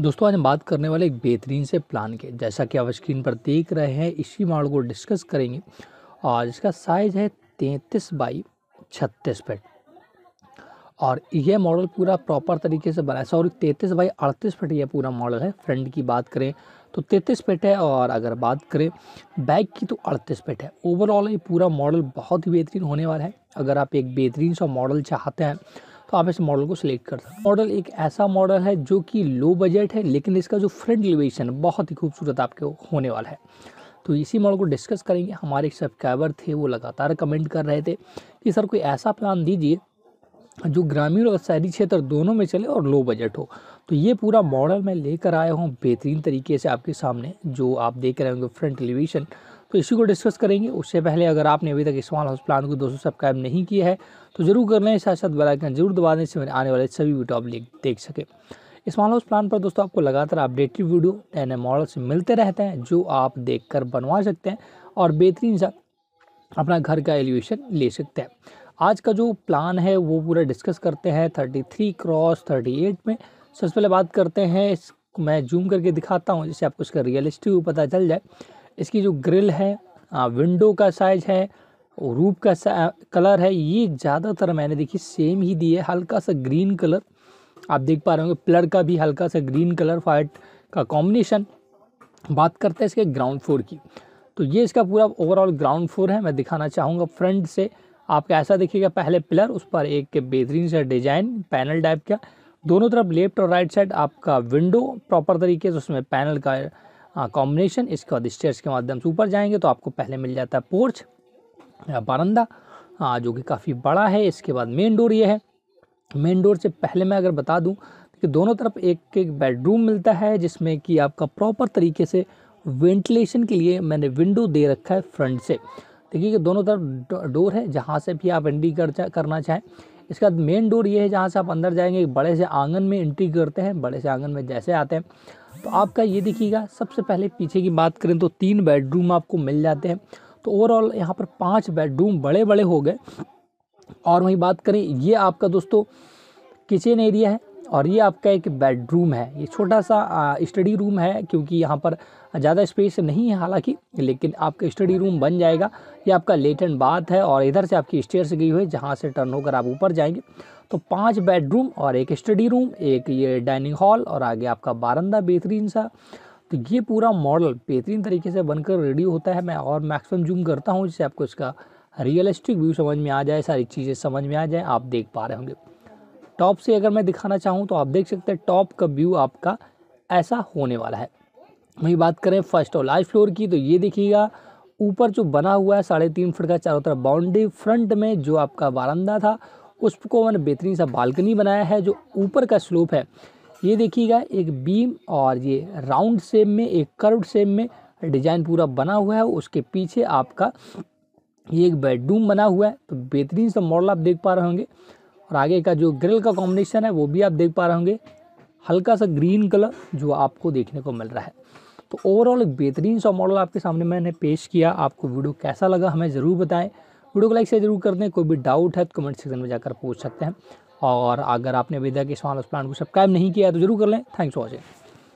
दोस्तों आज हम बात करने वाले एक बेहतरीन से प्लान के जैसा कि आप स्क्रीन पर देख रहे हैं इसी मॉडल को डिस्कस करेंगे और इसका साइज है तैंतीस बाई छत्तीस फिट और यह मॉडल पूरा प्रॉपर तरीके से बना है सॉरी तैंतीस बाई अड़तीस फिट यह पूरा मॉडल है फ्रंट की बात करें तो तैंतीस फिट है और अगर बात करें बैक की तो अड़तीस फिट है ओवरऑल ये पूरा मॉडल बहुत ही बेहतरीन होने वाला है अगर आप एक बेहतरीन सा मॉडल चाहते हैं तो आप इस मॉडल को सिलेक्ट कर सकते हैं मॉडल एक ऐसा मॉडल है जो कि लो बजट है लेकिन इसका जो फ्रंट एलिवेशन बहुत ही खूबसूरत आपके होने वाला है तो इसी मॉडल को डिस्कस करेंगे हमारे एक सब्सक्राइबर थे वो लगातार कमेंट कर रहे थे कि सर कोई ऐसा प्लान दीजिए जो ग्रामीण और शहरी क्षेत्र दोनों में चले और लो बजट हो तो ये पूरा मॉडल मैं लेकर आया हूँ बेहतरीन तरीके से आपके सामने जो आप देख रहे होंगे फ्रंट एलिवेशन तो इसी को डिस्कस करेंगे उससे पहले अगर आपने अभी तक स्मॉल हाउस प्लान को दोस्तों सब्सक्राइब नहीं किया है तो जरूर कर लें साथ साथ बेलाइकन जरूर दबा दें इससे आने वाले सभी वीडियो आप देख सकें स्मॉल हाउस प्लान पर दोस्तों आपको लगातार अपडेटेड वीडियो नए मॉडल्स मिलते रहते हैं जो आप देख बनवा सकते हैं और बेहतरीन सा अपना घर का एलिवेशन ले सकते हैं आज का जो प्लान है वो पूरा डिस्कस करते हैं thirty three cross thirty eight में सबसे पहले बात करते हैं मैं जूम करके दिखाता हूँ जिससे आपको इसका रियलिस्टिक पता चल जाए इसकी जो ग्रिल है विंडो का साइज है रूप का कलर है ये ज़्यादातर मैंने देखी सेम ही दी है हल्का सा ग्रीन कलर आप देख पा रहे होंगे प्लर का भी हल्का सा ग्रीन कलर वाइट का कॉम्बिनेशन बात करते हैं इसके ग्राउंड फ्लोर की तो ये इसका पूरा ओवरऑल ग्राउंड फ्लोर है मैं दिखाना चाहूँगा फ्रंट से आप ऐसा देखिएगा पहले पिलर उस पर एक बेहतरीन सा डिजाइन पैनल टाइप का दोनों तरफ लेफ्ट और राइट साइड आपका विंडो प्रॉपर तरीके से उसमें पैनल का कॉम्बिनेशन हाँ, इसके बाद स्टेयर्स के माध्यम से ऊपर जाएंगे तो आपको पहले मिल जाता है पोर्च या बारंदा हाँ, जो कि काफ़ी बड़ा है इसके बाद मेन डोर ये है मेन डोर से पहले मैं अगर बता दूं कि दोनों तरफ एक एक बेडरूम मिलता है जिसमें कि आपका प्रॉपर तरीके से वेंटिलेशन के लिए मैंने विंडो दे रखा है फ्रंट से देखिए कि दोनों तरफ डोर है जहाँ से भी आप एंट्री कर करना चाहें इसके बाद मेन डोर ये है जहाँ से आप अंदर जाएंगे एक बड़े से आंगन में एंट्री करते हैं बड़े से आंगन में जैसे आते हैं तो आपका ये देखिएगा सबसे पहले पीछे की बात करें तो तीन बेडरूम आपको मिल जाते हैं तो ओवरऑल यहाँ पर पाँच बेडरूम बड़े बड़े हो गए और वहीं बात करें ये आपका दोस्तों किचन एरिया है और ये आपका एक बेडरूम है ये छोटा सा स्टडी रूम है क्योंकि यहाँ पर ज़्यादा स्पेस नहीं है हालांकि लेकिन आपका स्टडी रूम बन जाएगा ये आपका एंड बाथ है और इधर से आपकी स्टेयर्स गई हुई है जहाँ से टर्न होकर आप ऊपर जाएंगे तो पांच बेडरूम और एक स्टडी रूम एक ये डाइनिंग हॉल और आगे आपका बारंदा बेहतरीन सा तो ये पूरा मॉडल बेहतरीन तरीके से बनकर रेडी होता है मैं और मैक्सिमम जूम करता हूँ जिससे आपको इसका रियलिस्टिक व्यू समझ में आ जाए सारी चीज़ें समझ में आ जाए आप देख पा रहे होंगे टॉप से अगर मैं दिखाना चाहूँ तो आप देख सकते हैं टॉप का व्यू आपका ऐसा होने वाला है वही बात करें फर्स्ट और लास्ट फ्लोर की तो ये देखिएगा ऊपर जो बना हुआ है साढ़े तीन फुट का चारों तरफ बाउंड्री फ्रंट में जो आपका बारंदा था उसको मैंने बेहतरीन सा बालकनी बनाया है जो ऊपर का स्लोप है ये देखिएगा एक बीम और ये राउंड शेप में एक कर्व शेप में डिजाइन पूरा बना हुआ है उसके पीछे आपका ये एक बेडरूम बना हुआ है तो बेहतरीन सा मॉडल आप देख पा रहे होंगे और आगे का जो ग्रिल का कॉम्बिनेशन है वो भी आप देख पा रहे होंगे हल्का सा ग्रीन कलर जो आपको देखने को मिल रहा है तो ओवरऑल एक बेहतरीन सा मॉडल आपके सामने मैंने पेश किया आपको वीडियो कैसा लगा हमें ज़रूर बताएं वीडियो को लाइक से ज़रूर कर दें कोई भी डाउट है तो कमेंट सेक्शन में जाकर पूछ सकते हैं और अगर आपने वेदा के सवाल उस प्लान को सब्सक्राइब नहीं किया तो जरूर कर लें थैंक्स फॉर वॉचिंग